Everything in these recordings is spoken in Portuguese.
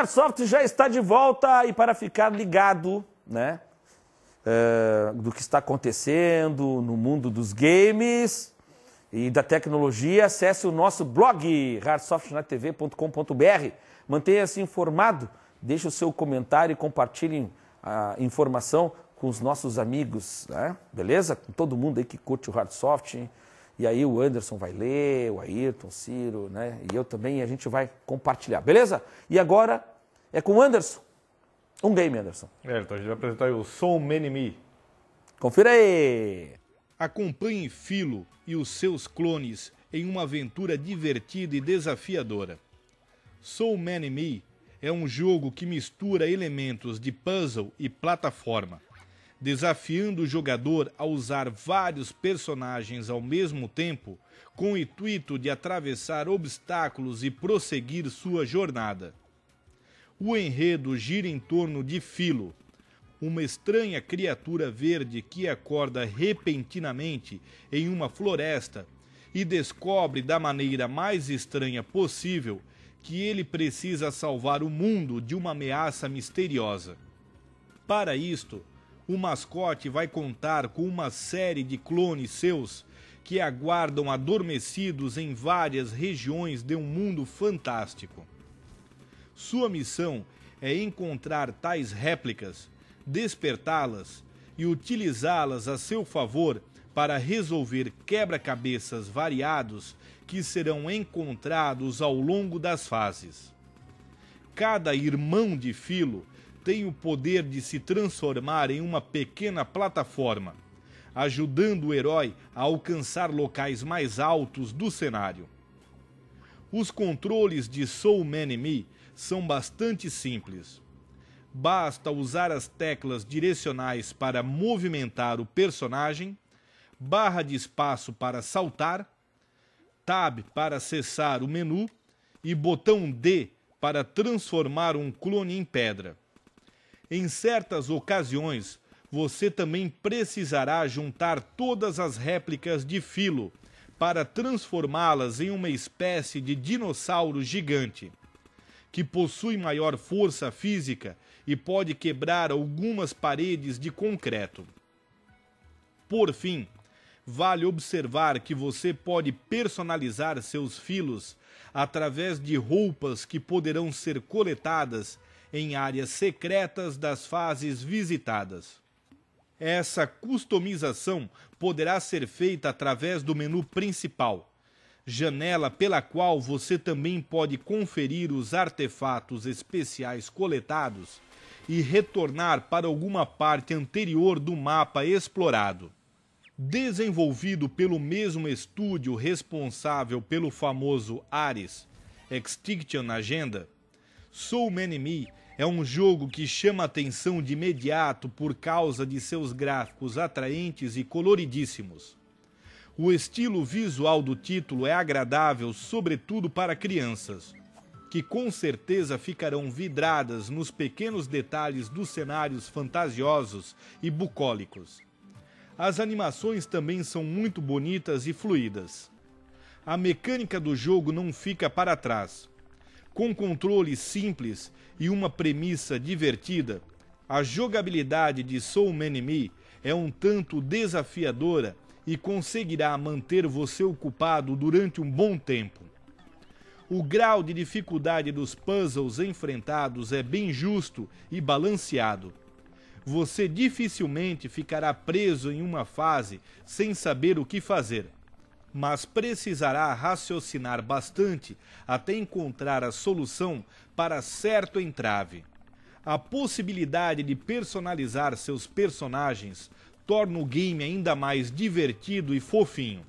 Hardsoft já está de volta e para ficar ligado, né? Uh, do que está acontecendo no mundo dos games e da tecnologia, acesse o nosso blog hardsoftnatv.com.br. Mantenha-se informado, deixe o seu comentário e compartilhe a ah, informação com os nossos amigos, né? beleza? Com todo mundo aí que curte o Hardsoft. E aí o Anderson vai ler, o Ayrton, o Ciro, né? E eu também, a gente vai compartilhar, beleza? E agora é com o Anderson. Um game, Anderson. É, então a gente vai apresentar o Many Me. Confira aí! Acompanhe Filo e os seus clones em uma aventura divertida e desafiadora. Soul Many Me é um jogo que mistura elementos de puzzle e plataforma desafiando o jogador a usar vários personagens ao mesmo tempo, com o intuito de atravessar obstáculos e prosseguir sua jornada. O enredo gira em torno de Filo, uma estranha criatura verde que acorda repentinamente em uma floresta e descobre da maneira mais estranha possível que ele precisa salvar o mundo de uma ameaça misteriosa. Para isto, o mascote vai contar com uma série de clones seus que aguardam adormecidos em várias regiões de um mundo fantástico. Sua missão é encontrar tais réplicas, despertá-las e utilizá-las a seu favor para resolver quebra-cabeças variados que serão encontrados ao longo das fases. Cada irmão de filo tem o poder de se transformar em uma pequena plataforma, ajudando o herói a alcançar locais mais altos do cenário. Os controles de Soul Man Me são bastante simples. Basta usar as teclas direcionais para movimentar o personagem, barra de espaço para saltar, tab para acessar o menu e botão D para transformar um clone em pedra. Em certas ocasiões, você também precisará juntar todas as réplicas de filo para transformá-las em uma espécie de dinossauro gigante, que possui maior força física e pode quebrar algumas paredes de concreto. Por fim, vale observar que você pode personalizar seus filos através de roupas que poderão ser coletadas em áreas secretas das fases visitadas. Essa customização poderá ser feita através do menu principal, janela pela qual você também pode conferir os artefatos especiais coletados e retornar para alguma parte anterior do mapa explorado. Desenvolvido pelo mesmo estúdio responsável pelo famoso Ares, Extinction Agenda, Soul Man Me é um jogo que chama atenção de imediato por causa de seus gráficos atraentes e coloridíssimos. O estilo visual do título é agradável, sobretudo para crianças, que com certeza ficarão vidradas nos pequenos detalhes dos cenários fantasiosos e bucólicos. As animações também são muito bonitas e fluídas. A mecânica do jogo não fica para trás. Com controle simples e uma premissa divertida, a jogabilidade de Soul Man Me é um tanto desafiadora e conseguirá manter você ocupado durante um bom tempo. O grau de dificuldade dos puzzles enfrentados é bem justo e balanceado. Você dificilmente ficará preso em uma fase sem saber o que fazer mas precisará raciocinar bastante até encontrar a solução para certo entrave. A possibilidade de personalizar seus personagens torna o game ainda mais divertido e fofinho.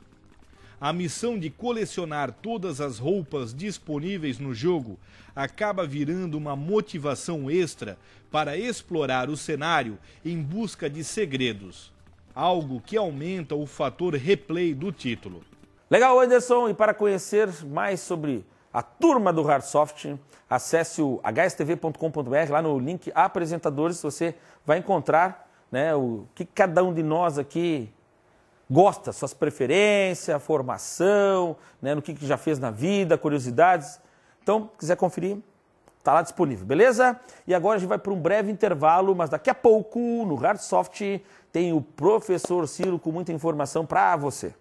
A missão de colecionar todas as roupas disponíveis no jogo acaba virando uma motivação extra para explorar o cenário em busca de segredos algo que aumenta o fator replay do título. Legal, Anderson, e para conhecer mais sobre a turma do Hardsoft, acesse o hstv.com.br, lá no link apresentadores, você vai encontrar né, o que cada um de nós aqui gosta, suas preferências, formação, né, no que, que já fez na vida, curiosidades. Então, quiser conferir, Está lá disponível, beleza? E agora a gente vai para um breve intervalo, mas daqui a pouco no Hardsoft tem o professor Ciro com muita informação para você.